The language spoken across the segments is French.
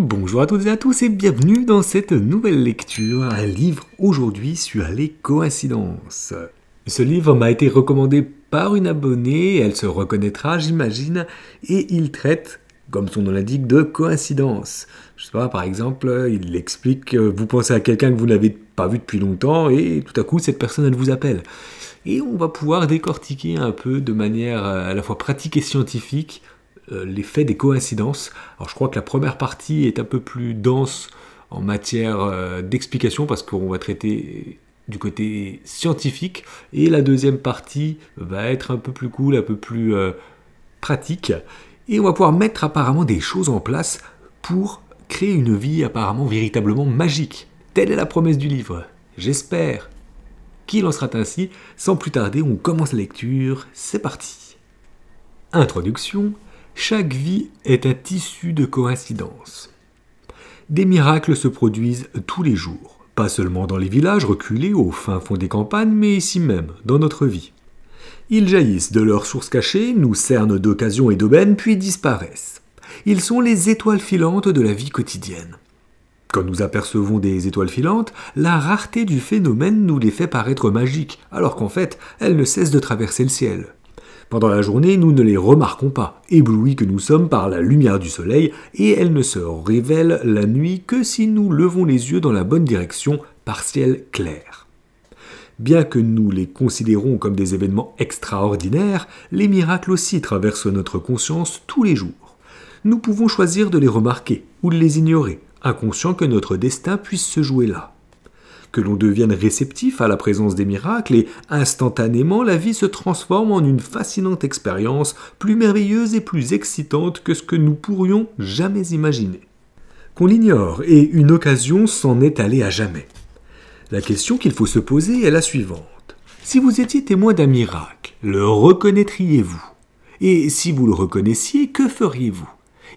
Bonjour à toutes et à tous et bienvenue dans cette nouvelle lecture, un livre aujourd'hui sur les coïncidences. Ce livre m'a été recommandé par une abonnée, elle se reconnaîtra j'imagine, et il traite, comme son nom l'indique, de coïncidences. Je sais pas, par exemple, il explique, euh, vous pensez à quelqu'un que vous n'avez pas vu depuis longtemps et tout à coup cette personne elle vous appelle. Et on va pouvoir décortiquer un peu de manière euh, à la fois pratique et scientifique euh, l'effet des coïncidences. Alors je crois que la première partie est un peu plus dense en matière euh, d'explication parce qu'on va traiter du côté scientifique et la deuxième partie va être un peu plus cool, un peu plus euh, pratique et on va pouvoir mettre apparemment des choses en place pour créer une vie apparemment véritablement magique. Telle est la promesse du livre. J'espère qu'il en sera ainsi. Sans plus tarder, on commence la lecture. C'est parti. Introduction chaque vie est un tissu de coïncidences. Des miracles se produisent tous les jours, pas seulement dans les villages reculés au fin fond des campagnes, mais ici même, dans notre vie. Ils jaillissent de leurs sources cachées, nous cernent d'occasions et d'aubaines, puis disparaissent. Ils sont les étoiles filantes de la vie quotidienne. Quand nous apercevons des étoiles filantes, la rareté du phénomène nous les fait paraître magiques, alors qu'en fait, elles ne cessent de traverser le ciel. Pendant la journée, nous ne les remarquons pas, éblouis que nous sommes par la lumière du soleil, et elles ne se révèlent la nuit que si nous levons les yeux dans la bonne direction partielle claire. clair. Bien que nous les considérons comme des événements extraordinaires, les miracles aussi traversent notre conscience tous les jours. Nous pouvons choisir de les remarquer ou de les ignorer, inconscient que notre destin puisse se jouer là que l'on devienne réceptif à la présence des miracles et instantanément la vie se transforme en une fascinante expérience plus merveilleuse et plus excitante que ce que nous pourrions jamais imaginer. Qu'on l'ignore et une occasion s'en est allée à jamais. La question qu'il faut se poser est la suivante. Si vous étiez témoin d'un miracle, le reconnaîtriez-vous Et si vous le reconnaissiez, que feriez-vous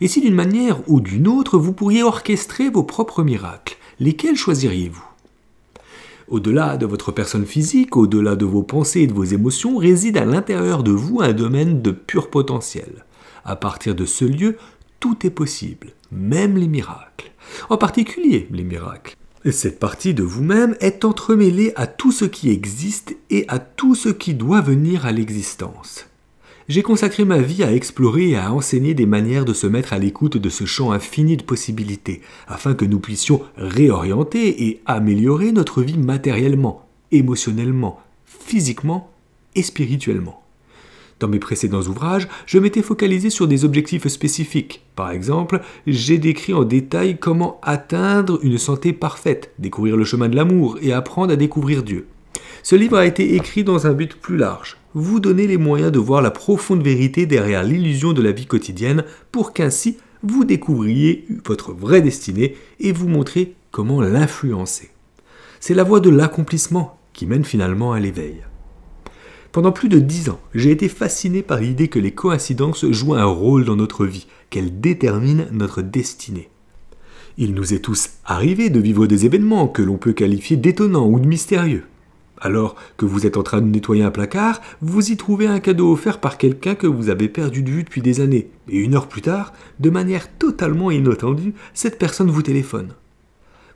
Et si d'une manière ou d'une autre, vous pourriez orchestrer vos propres miracles, lesquels choisiriez-vous au-delà de votre personne physique, au-delà de vos pensées et de vos émotions, réside à l'intérieur de vous un domaine de pur potentiel. À partir de ce lieu, tout est possible, même les miracles. En particulier les miracles. Cette partie de vous-même est entremêlée à tout ce qui existe et à tout ce qui doit venir à l'existence j'ai consacré ma vie à explorer et à enseigner des manières de se mettre à l'écoute de ce champ infini de possibilités, afin que nous puissions réorienter et améliorer notre vie matériellement, émotionnellement, physiquement et spirituellement. Dans mes précédents ouvrages, je m'étais focalisé sur des objectifs spécifiques. Par exemple, j'ai décrit en détail comment atteindre une santé parfaite, découvrir le chemin de l'amour et apprendre à découvrir Dieu. Ce livre a été écrit dans un but plus large, vous donner les moyens de voir la profonde vérité derrière l'illusion de la vie quotidienne pour qu'ainsi vous découvriez votre vraie destinée et vous montrez comment l'influencer. C'est la voie de l'accomplissement qui mène finalement à l'éveil. Pendant plus de dix ans, j'ai été fasciné par l'idée que les coïncidences jouent un rôle dans notre vie, qu'elles déterminent notre destinée. Il nous est tous arrivé de vivre des événements que l'on peut qualifier d'étonnants ou de mystérieux. Alors que vous êtes en train de nettoyer un placard, vous y trouvez un cadeau offert par quelqu'un que vous avez perdu de vue depuis des années. Et une heure plus tard, de manière totalement inattendue, cette personne vous téléphone.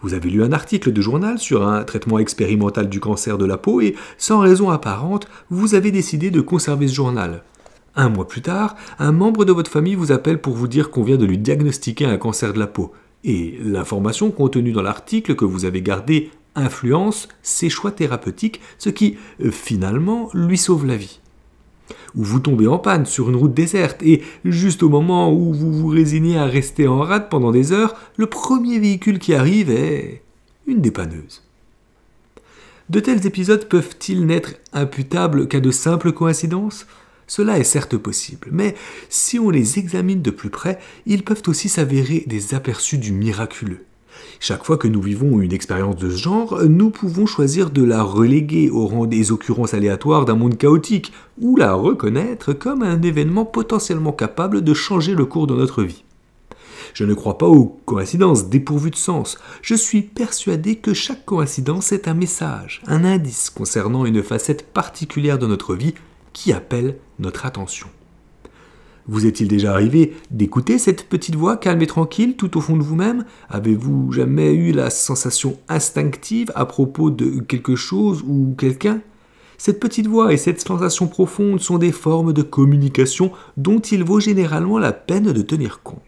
Vous avez lu un article de journal sur un traitement expérimental du cancer de la peau et, sans raison apparente, vous avez décidé de conserver ce journal. Un mois plus tard, un membre de votre famille vous appelle pour vous dire qu'on vient de lui diagnostiquer un cancer de la peau. Et l'information contenue dans l'article que vous avez gardé influence ses choix thérapeutiques, ce qui, euh, finalement, lui sauve la vie. Ou vous tombez en panne sur une route déserte et, juste au moment où vous vous résignez à rester en rade pendant des heures, le premier véhicule qui arrive est une dépanneuse. De tels épisodes peuvent-ils n'être imputables qu'à de simples coïncidences Cela est certes possible, mais si on les examine de plus près, ils peuvent aussi s'avérer des aperçus du miraculeux. Chaque fois que nous vivons une expérience de ce genre, nous pouvons choisir de la reléguer au rang des occurrences aléatoires d'un monde chaotique, ou la reconnaître comme un événement potentiellement capable de changer le cours de notre vie. Je ne crois pas aux coïncidences dépourvues de sens. Je suis persuadé que chaque coïncidence est un message, un indice concernant une facette particulière de notre vie qui appelle notre attention. Vous est-il déjà arrivé d'écouter cette petite voix calme et tranquille tout au fond de vous-même Avez-vous jamais eu la sensation instinctive à propos de quelque chose ou quelqu'un Cette petite voix et cette sensation profonde sont des formes de communication dont il vaut généralement la peine de tenir compte.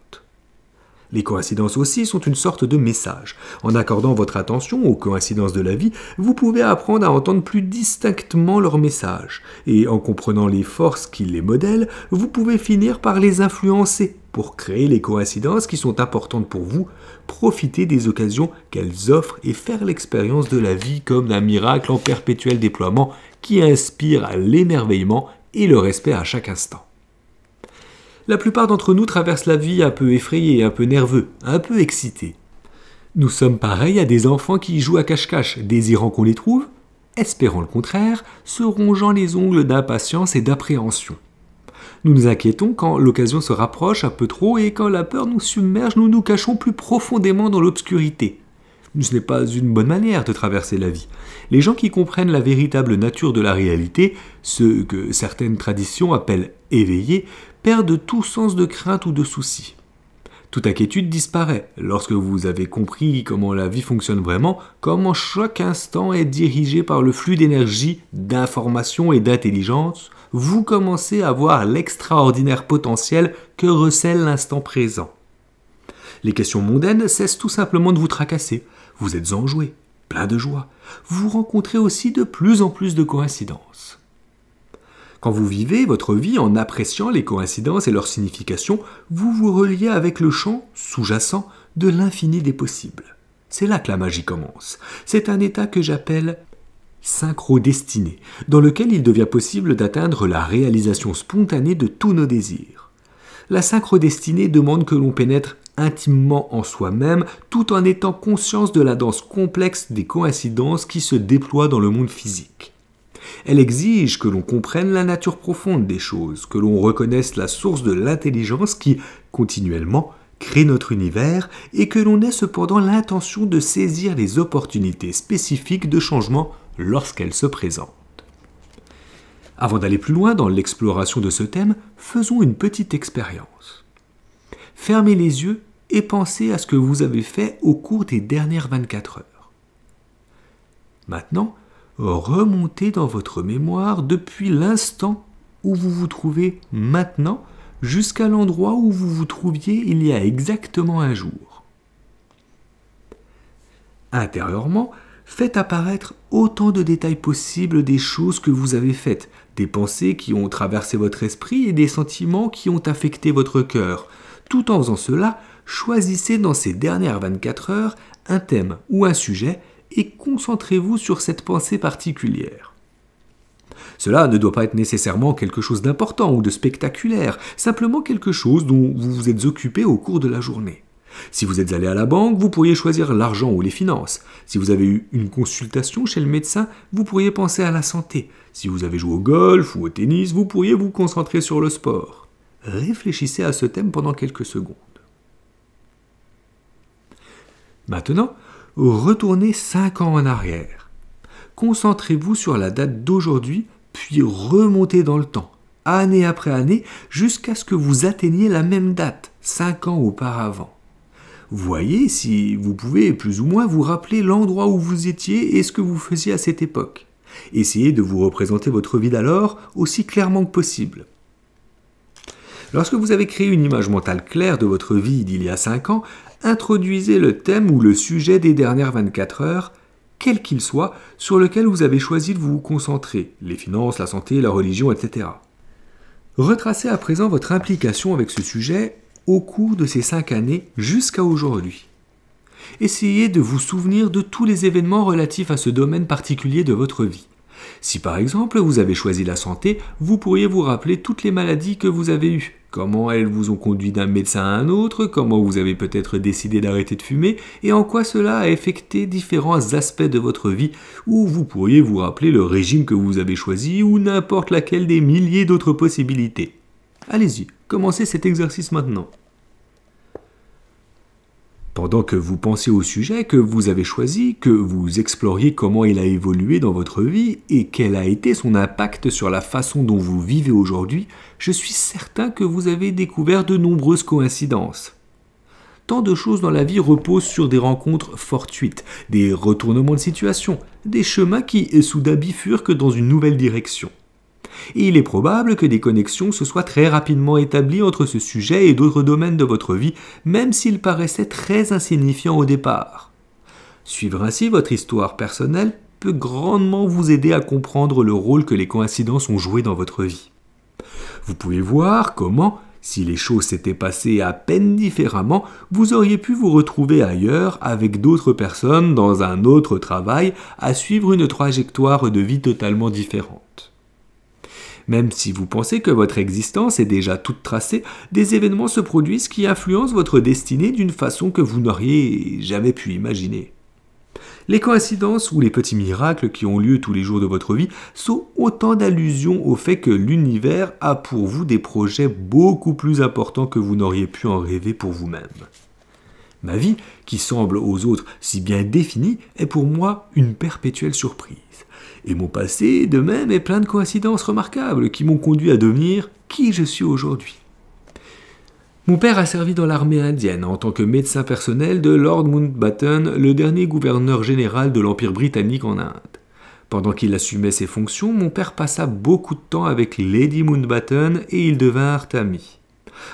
Les coïncidences aussi sont une sorte de message. En accordant votre attention aux coïncidences de la vie, vous pouvez apprendre à entendre plus distinctement leurs messages, et en comprenant les forces qui les modèlent, vous pouvez finir par les influencer pour créer les coïncidences qui sont importantes pour vous, profiter des occasions qu'elles offrent et faire l'expérience de la vie comme d'un miracle en perpétuel déploiement qui inspire l'émerveillement et le respect à chaque instant la plupart d'entre nous traversent la vie un peu effrayés, un peu nerveux, un peu excités. Nous sommes pareils à des enfants qui jouent à cache-cache, désirant qu'on les trouve, espérant le contraire, se rongeant les ongles d'impatience et d'appréhension. Nous nous inquiétons quand l'occasion se rapproche un peu trop et quand la peur nous submerge, nous nous cachons plus profondément dans l'obscurité. Ce n'est pas une bonne manière de traverser la vie. Les gens qui comprennent la véritable nature de la réalité, ce que certaines traditions appellent éveillés, de tout sens de crainte ou de souci. Toute inquiétude disparaît lorsque vous avez compris comment la vie fonctionne vraiment, comment chaque instant est dirigé par le flux d'énergie, d'information et d'intelligence, vous commencez à voir l'extraordinaire potentiel que recèle l'instant présent. Les questions mondaines cessent tout simplement de vous tracasser. Vous êtes enjoué, plein de joie. Vous rencontrez aussi de plus en plus de coïncidences. Quand vous vivez votre vie en appréciant les coïncidences et leurs significations, vous vous reliez avec le champ sous-jacent de l'infini des possibles. C'est là que la magie commence. C'est un état que j'appelle synchrodestiné, dans lequel il devient possible d'atteindre la réalisation spontanée de tous nos désirs. La synchrodestinée demande que l'on pénètre intimement en soi-même tout en étant conscience de la danse complexe des coïncidences qui se déploient dans le monde physique. Elle exige que l'on comprenne la nature profonde des choses, que l'on reconnaisse la source de l'intelligence qui, continuellement, crée notre univers et que l'on ait cependant l'intention de saisir les opportunités spécifiques de changement lorsqu'elles se présentent. Avant d'aller plus loin dans l'exploration de ce thème, faisons une petite expérience. Fermez les yeux et pensez à ce que vous avez fait au cours des dernières 24 heures. Maintenant, Remontez dans votre mémoire depuis l'instant où vous vous trouvez maintenant jusqu'à l'endroit où vous vous trouviez il y a exactement un jour. Intérieurement, faites apparaître autant de détails possibles des choses que vous avez faites, des pensées qui ont traversé votre esprit et des sentiments qui ont affecté votre cœur. Tout en faisant cela, choisissez dans ces dernières 24 heures un thème ou un sujet et concentrez-vous sur cette pensée particulière. Cela ne doit pas être nécessairement quelque chose d'important ou de spectaculaire, simplement quelque chose dont vous vous êtes occupé au cours de la journée. Si vous êtes allé à la banque, vous pourriez choisir l'argent ou les finances. Si vous avez eu une consultation chez le médecin, vous pourriez penser à la santé. Si vous avez joué au golf ou au tennis, vous pourriez vous concentrer sur le sport. Réfléchissez à ce thème pendant quelques secondes. Maintenant, retournez 5 ans en arrière. Concentrez-vous sur la date d'aujourd'hui, puis remontez dans le temps, année après année, jusqu'à ce que vous atteigniez la même date, 5 ans auparavant. Voyez si vous pouvez plus ou moins vous rappeler l'endroit où vous étiez et ce que vous faisiez à cette époque. Essayez de vous représenter votre vie d'alors aussi clairement que possible. Lorsque vous avez créé une image mentale claire de votre vie d'il y a 5 ans, introduisez le thème ou le sujet des dernières 24 heures, quel qu'il soit, sur lequel vous avez choisi de vous concentrer, les finances, la santé, la religion, etc. Retracez à présent votre implication avec ce sujet au cours de ces 5 années jusqu'à aujourd'hui. Essayez de vous souvenir de tous les événements relatifs à ce domaine particulier de votre vie. Si par exemple vous avez choisi la santé, vous pourriez vous rappeler toutes les maladies que vous avez eues, comment elles vous ont conduit d'un médecin à un autre, comment vous avez peut-être décidé d'arrêter de fumer, et en quoi cela a affecté différents aspects de votre vie, ou vous pourriez vous rappeler le régime que vous avez choisi, ou n'importe laquelle des milliers d'autres possibilités. Allez-y, commencez cet exercice maintenant pendant que vous pensez au sujet que vous avez choisi, que vous exploriez comment il a évolué dans votre vie et quel a été son impact sur la façon dont vous vivez aujourd'hui, je suis certain que vous avez découvert de nombreuses coïncidences. Tant de choses dans la vie reposent sur des rencontres fortuites, des retournements de situation, des chemins qui soudain bifurquent dans une nouvelle direction il est probable que des connexions se soient très rapidement établies entre ce sujet et d'autres domaines de votre vie, même s'ils paraissaient très insignifiants au départ. Suivre ainsi votre histoire personnelle peut grandement vous aider à comprendre le rôle que les coïncidences ont joué dans votre vie. Vous pouvez voir comment, si les choses s'étaient passées à peine différemment, vous auriez pu vous retrouver ailleurs avec d'autres personnes dans un autre travail à suivre une trajectoire de vie totalement différente. Même si vous pensez que votre existence est déjà toute tracée, des événements se produisent qui influencent votre destinée d'une façon que vous n'auriez jamais pu imaginer. Les coïncidences ou les petits miracles qui ont lieu tous les jours de votre vie sont autant d'allusions au fait que l'univers a pour vous des projets beaucoup plus importants que vous n'auriez pu en rêver pour vous-même. Ma vie, qui semble aux autres si bien définie, est pour moi une perpétuelle surprise. Et mon passé, de même, est plein de coïncidences remarquables qui m'ont conduit à devenir qui je suis aujourd'hui. Mon père a servi dans l'armée indienne en tant que médecin personnel de Lord Mountbatten, le dernier gouverneur général de l'Empire britannique en Inde. Pendant qu'il assumait ses fonctions, mon père passa beaucoup de temps avec Lady Mountbatten et ils devinrent amis.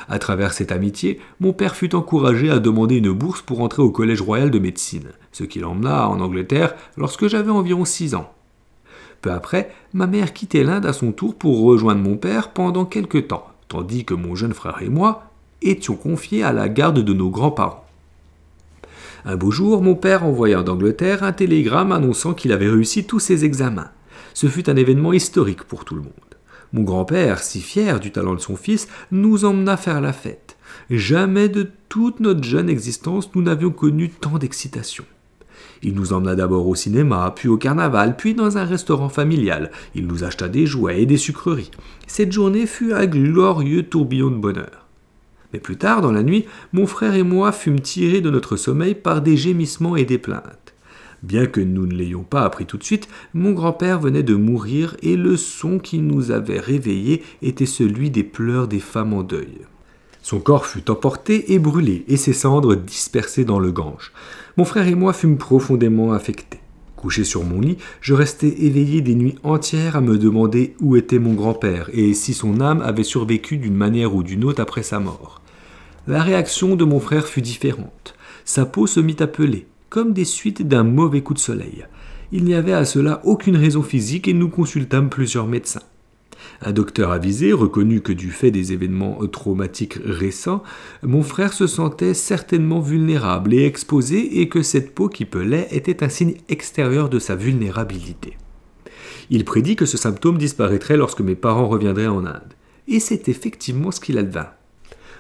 À travers cette amitié, mon père fut encouragé à demander une bourse pour entrer au Collège royal de médecine, ce qui l'emmena en Angleterre lorsque j'avais environ 6 ans. Peu après, ma mère quittait l'Inde à son tour pour rejoindre mon père pendant quelque temps, tandis que mon jeune frère et moi étions confiés à la garde de nos grands-parents. Un beau jour, mon père envoya d'Angleterre un télégramme annonçant qu'il avait réussi tous ses examens. Ce fut un événement historique pour tout le monde. Mon grand-père, si fier du talent de son fils, nous emmena faire la fête. Jamais de toute notre jeune existence nous n'avions connu tant d'excitation. Il nous emmena d'abord au cinéma, puis au carnaval, puis dans un restaurant familial. Il nous acheta des jouets et des sucreries. Cette journée fut un glorieux tourbillon de bonheur. Mais plus tard, dans la nuit, mon frère et moi fûmes tirés de notre sommeil par des gémissements et des plaintes. Bien que nous ne l'ayons pas appris tout de suite, mon grand-père venait de mourir et le son qui nous avait réveillés était celui des pleurs des femmes en deuil. Son corps fut emporté et brûlé, et ses cendres dispersées dans le Gange. Mon frère et moi fûmes profondément affectés. Couché sur mon lit, je restais éveillé des nuits entières à me demander où était mon grand-père et si son âme avait survécu d'une manière ou d'une autre après sa mort. La réaction de mon frère fut différente. Sa peau se mit à peler, comme des suites d'un mauvais coup de soleil. Il n'y avait à cela aucune raison physique et nous consultâmes plusieurs médecins. Un docteur avisé reconnut que du fait des événements traumatiques récents, mon frère se sentait certainement vulnérable et exposé et que cette peau qui pelait était un signe extérieur de sa vulnérabilité. Il prédit que ce symptôme disparaîtrait lorsque mes parents reviendraient en Inde. Et c'est effectivement ce qu'il advint.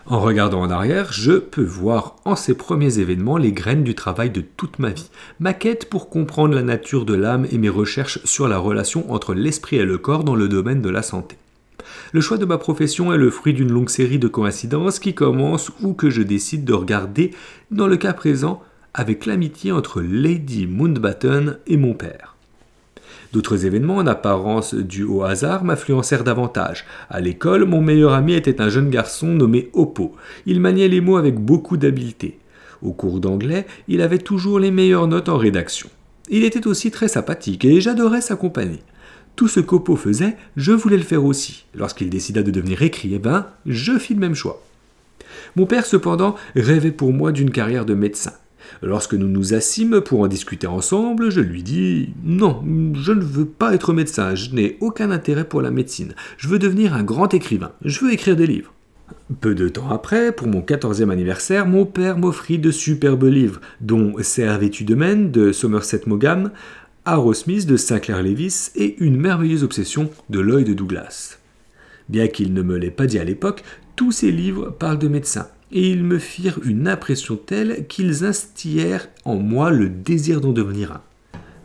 En regardant en arrière, je peux voir en ces premiers événements les graines du travail de toute ma vie, ma quête pour comprendre la nature de l'âme et mes recherches sur la relation entre l'esprit et le corps dans le domaine de la santé. Le choix de ma profession est le fruit d'une longue série de coïncidences qui commencent ou que je décide de regarder, dans le cas présent, avec l'amitié entre Lady Mountbatten et mon père. D'autres événements en apparence dus au hasard m'influencèrent davantage. À l'école, mon meilleur ami était un jeune garçon nommé Oppo. Il maniait les mots avec beaucoup d'habileté. Au cours d'anglais, il avait toujours les meilleures notes en rédaction. Il était aussi très sympathique et j'adorais sa compagnie. Tout ce qu'Oppo faisait, je voulais le faire aussi. Lorsqu'il décida de devenir écrivain, eh ben, je fis le même choix. Mon père, cependant, rêvait pour moi d'une carrière de médecin. Lorsque nous nous assîmes pour en discuter ensemble, je lui dis Non, je ne veux pas être médecin, je n'ai aucun intérêt pour la médecine, je veux devenir un grand écrivain, je veux écrire des livres. Peu de temps après, pour mon 14e anniversaire, mon père m'offrit de superbes livres, dont Servitude de Maine de Somerset Maugham, Smith » de Sinclair Lewis et Une merveilleuse obsession de Lloyd Douglas. Bien qu'il ne me l'ait pas dit à l'époque, tous ces livres parlent de médecins, et ils me firent une impression telle qu'ils instillèrent en moi le désir d'en devenir un.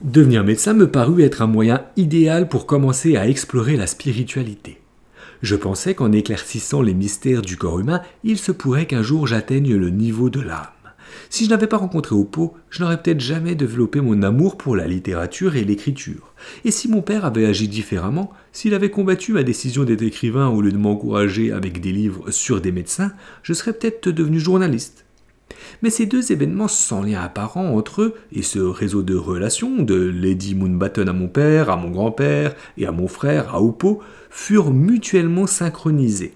Devenir médecin me parut être un moyen idéal pour commencer à explorer la spiritualité. Je pensais qu'en éclaircissant les mystères du corps humain, il se pourrait qu'un jour j'atteigne le niveau de l'âme. Si je n'avais pas rencontré Oppo, je n'aurais peut-être jamais développé mon amour pour la littérature et l'écriture. Et si mon père avait agi différemment, s'il avait combattu ma décision d'être écrivain au lieu de m'encourager avec des livres sur des médecins, je serais peut-être devenu journaliste. Mais ces deux événements sans lien apparent entre eux et ce réseau de relations, de Lady Moonbatten à mon père, à mon grand-père et à mon frère, à Oppo, furent mutuellement synchronisés.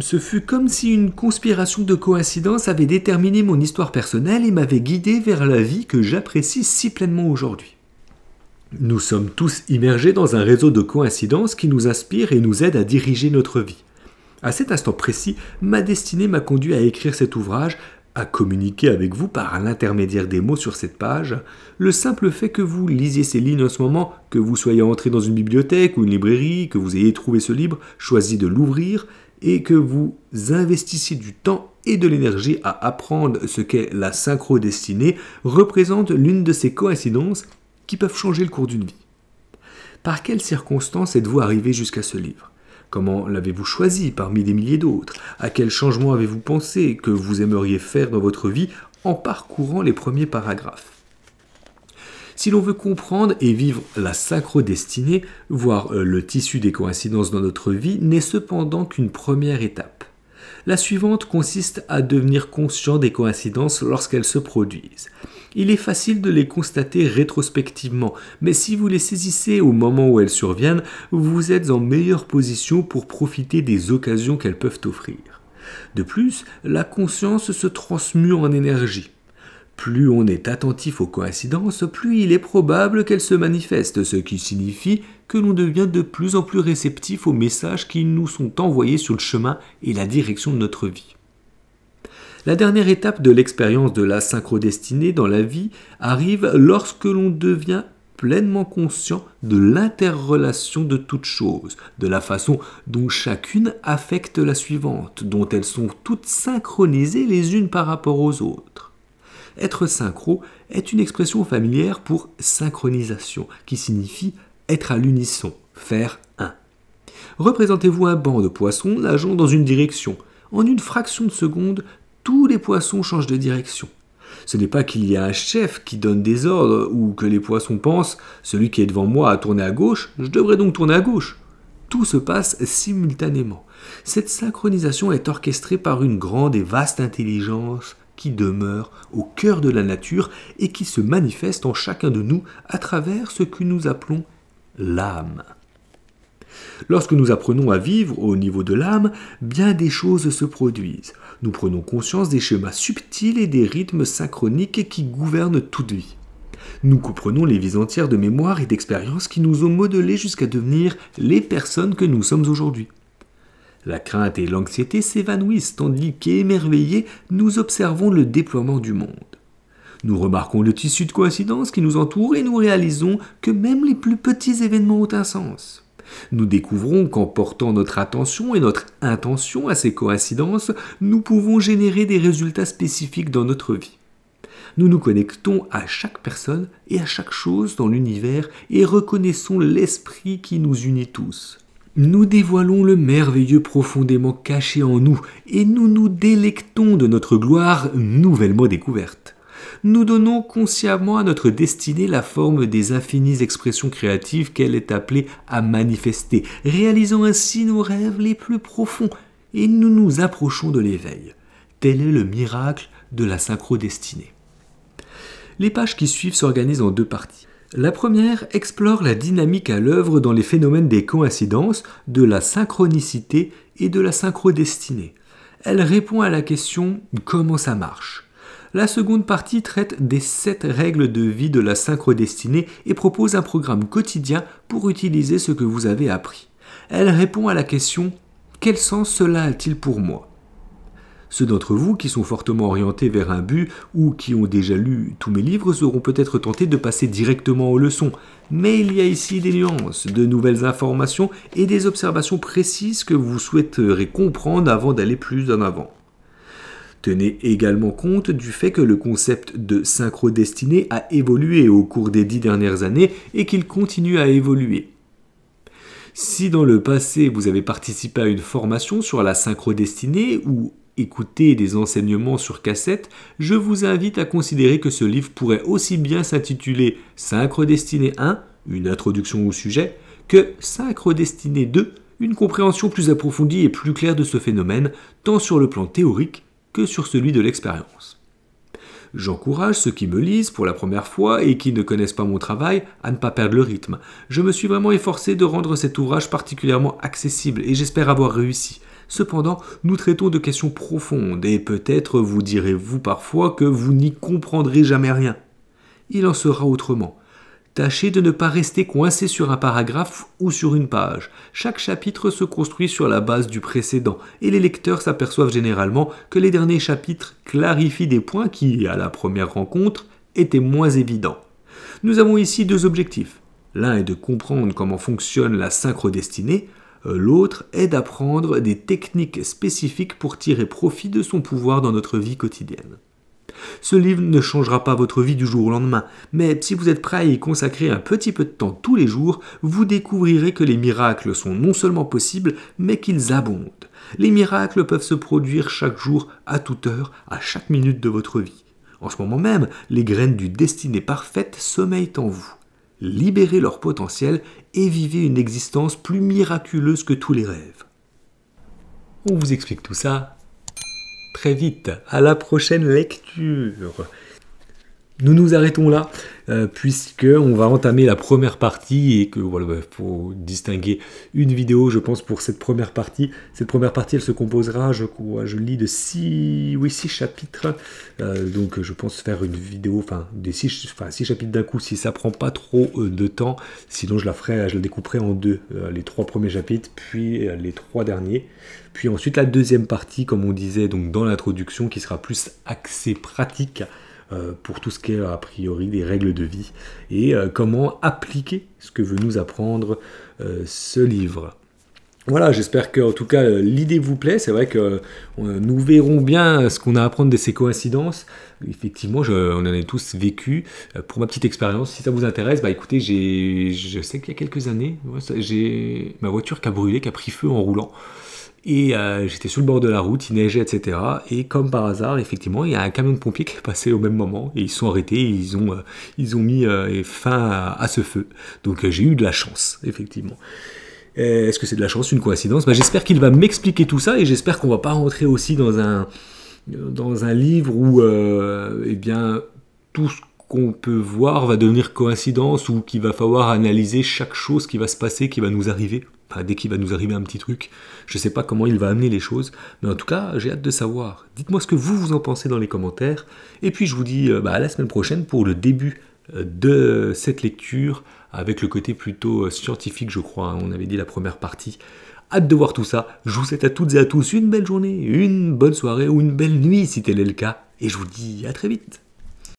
Ce fut comme si une conspiration de coïncidence avait déterminé mon histoire personnelle et m'avait guidé vers la vie que j'apprécie si pleinement aujourd'hui. Nous sommes tous immergés dans un réseau de coïncidences qui nous inspire et nous aide à diriger notre vie. À cet instant précis, ma destinée m'a conduit à écrire cet ouvrage, à communiquer avec vous par l'intermédiaire des mots sur cette page. Le simple fait que vous lisiez ces lignes en ce moment, que vous soyez entré dans une bibliothèque ou une librairie, que vous ayez trouvé ce livre, choisi de l'ouvrir, et que vous investissiez du temps et de l'énergie à apprendre ce qu'est la synchro-destinée représente l'une de ces coïncidences qui peuvent changer le cours d'une vie. Par quelles circonstances êtes-vous arrivé jusqu'à ce livre Comment l'avez-vous choisi parmi des milliers d'autres À quel changement avez-vous pensé que vous aimeriez faire dans votre vie en parcourant les premiers paragraphes si l'on veut comprendre et vivre la sacro-destinée, voir euh, le tissu des coïncidences dans notre vie n'est cependant qu'une première étape. La suivante consiste à devenir conscient des coïncidences lorsqu'elles se produisent. Il est facile de les constater rétrospectivement, mais si vous les saisissez au moment où elles surviennent, vous êtes en meilleure position pour profiter des occasions qu'elles peuvent offrir. De plus, la conscience se transmue en énergie. Plus on est attentif aux coïncidences, plus il est probable qu'elles se manifestent, ce qui signifie que l'on devient de plus en plus réceptif aux messages qui nous sont envoyés sur le chemin et la direction de notre vie. La dernière étape de l'expérience de la synchrodestinée dans la vie arrive lorsque l'on devient pleinement conscient de l'interrelation de toutes choses, de la façon dont chacune affecte la suivante, dont elles sont toutes synchronisées les unes par rapport aux autres. Être synchro est une expression familière pour synchronisation, qui signifie être à l'unisson, faire un. Représentez-vous un banc de poissons nageant dans une direction. En une fraction de seconde, tous les poissons changent de direction. Ce n'est pas qu'il y a un chef qui donne des ordres ou que les poissons pensent celui qui est devant moi a tourné à gauche, je devrais donc tourner à gauche. Tout se passe simultanément. Cette synchronisation est orchestrée par une grande et vaste intelligence qui demeure au cœur de la nature et qui se manifeste en chacun de nous à travers ce que nous appelons l'âme. Lorsque nous apprenons à vivre au niveau de l'âme, bien des choses se produisent. Nous prenons conscience des schémas subtils et des rythmes synchroniques qui gouvernent toute vie. Nous comprenons les vies entières de mémoire et d'expérience qui nous ont modelés jusqu'à devenir les personnes que nous sommes aujourd'hui. La crainte et l'anxiété s'évanouissent, tandis qu'émerveillés, nous observons le déploiement du monde. Nous remarquons le tissu de coïncidences qui nous entoure et nous réalisons que même les plus petits événements ont un sens. Nous découvrons qu'en portant notre attention et notre intention à ces coïncidences, nous pouvons générer des résultats spécifiques dans notre vie. Nous nous connectons à chaque personne et à chaque chose dans l'univers et reconnaissons l'esprit qui nous unit tous nous dévoilons le merveilleux profondément caché en nous, et nous nous délectons de notre gloire nouvellement découverte. Nous donnons consciemment à notre destinée la forme des infinies expressions créatives qu'elle est appelée à manifester, réalisant ainsi nos rêves les plus profonds, et nous nous approchons de l'éveil. Tel est le miracle de la synchro-destinée. Les pages qui suivent s'organisent en deux parties. La première explore la dynamique à l'œuvre dans les phénomènes des coïncidences, de la synchronicité et de la synchrodestinée. Elle répond à la question comment ça marche. La seconde partie traite des sept règles de vie de la synchrodestinée et propose un programme quotidien pour utiliser ce que vous avez appris. Elle répond à la question quel sens cela a-t-il pour moi ceux d'entre vous qui sont fortement orientés vers un but ou qui ont déjà lu tous mes livres seront peut-être tentés de passer directement aux leçons. Mais il y a ici des nuances, de nouvelles informations et des observations précises que vous souhaiterez comprendre avant d'aller plus en avant. Tenez également compte du fait que le concept de synchrodestinée a évolué au cours des dix dernières années et qu'il continue à évoluer. Si dans le passé vous avez participé à une formation sur la synchro synchrodestinée ou écouter des enseignements sur cassette, je vous invite à considérer que ce livre pourrait aussi bien s'intituler redestinés 1, une introduction au sujet, que redestinés 2, une compréhension plus approfondie et plus claire de ce phénomène, tant sur le plan théorique que sur celui de l'expérience. J'encourage ceux qui me lisent pour la première fois et qui ne connaissent pas mon travail à ne pas perdre le rythme. Je me suis vraiment efforcé de rendre cet ouvrage particulièrement accessible et j'espère avoir réussi. Cependant, nous traitons de questions profondes et peut-être vous direz-vous parfois que vous n'y comprendrez jamais rien. Il en sera autrement. Tâchez de ne pas rester coincé sur un paragraphe ou sur une page. Chaque chapitre se construit sur la base du précédent, et les lecteurs s'aperçoivent généralement que les derniers chapitres clarifient des points qui, à la première rencontre, étaient moins évidents. Nous avons ici deux objectifs. L'un est de comprendre comment fonctionne la synchrodestinée, euh, l'autre est d'apprendre des techniques spécifiques pour tirer profit de son pouvoir dans notre vie quotidienne. Ce livre ne changera pas votre vie du jour au lendemain, mais si vous êtes prêt à y consacrer un petit peu de temps tous les jours, vous découvrirez que les miracles sont non seulement possibles, mais qu'ils abondent. Les miracles peuvent se produire chaque jour, à toute heure, à chaque minute de votre vie. En ce moment même, les graines du destinée parfaite sommeillent en vous libérer leur potentiel et vivez une existence plus miraculeuse que tous les rêves. On vous explique tout ça très vite, à la prochaine lecture nous nous arrêtons là, puisqu'on euh, puisque on va entamer la première partie et que voilà, pour bah, faut distinguer une vidéo, je pense, pour cette première partie. Cette première partie, elle se composera, je crois, je lis de six, chapitres. Euh, donc, je pense faire une vidéo, enfin, des six, chapitres d'un coup, si ça prend pas trop euh, de temps. Sinon, je la ferai, je la découperai en deux, les trois premiers chapitres, puis les trois derniers. Puis ensuite, la deuxième partie, comme on disait, donc dans l'introduction, qui sera plus axée pratique. Euh, pour tout ce qui est a priori des règles de vie et euh, comment appliquer ce que veut nous apprendre euh, ce livre. Voilà, j'espère que tout cas l'idée vous plaît. C'est vrai que nous verrons bien ce qu'on a à apprendre de ces coïncidences. Effectivement, on en a tous vécu. Pour ma petite expérience, si ça vous intéresse, bah écoutez, je sais qu'il y a quelques années, j'ai ma voiture qui a brûlé, qui a pris feu en roulant. Et euh, j'étais sur le bord de la route, il neigeait, etc. Et comme par hasard, effectivement, il y a un camion de pompiers qui est passé au même moment. Et ils sont arrêtés, ils ont, euh, ils ont mis euh, fin à, ce feu. Donc j'ai eu de la chance, effectivement. Est-ce que c'est de la chance, une coïncidence bah, J'espère qu'il va m'expliquer tout ça et j'espère qu'on va pas rentrer aussi dans un, dans un livre où eh bien, tout ce qu'on peut voir va devenir coïncidence ou qu'il va falloir analyser chaque chose qui va se passer, qui va nous arriver dès qu'il va nous arriver un petit truc, je ne sais pas comment il va amener les choses, mais en tout cas, j'ai hâte de savoir. Dites-moi ce que vous vous en pensez dans les commentaires, et puis je vous dis euh, bah, à la semaine prochaine pour le début euh, de cette lecture, avec le côté plutôt euh, scientifique, je crois, hein. on avait dit la première partie. Hâte de voir tout ça, je vous souhaite à toutes et à tous une belle journée, une bonne soirée ou une belle nuit si tel est le cas, et je vous dis à très vite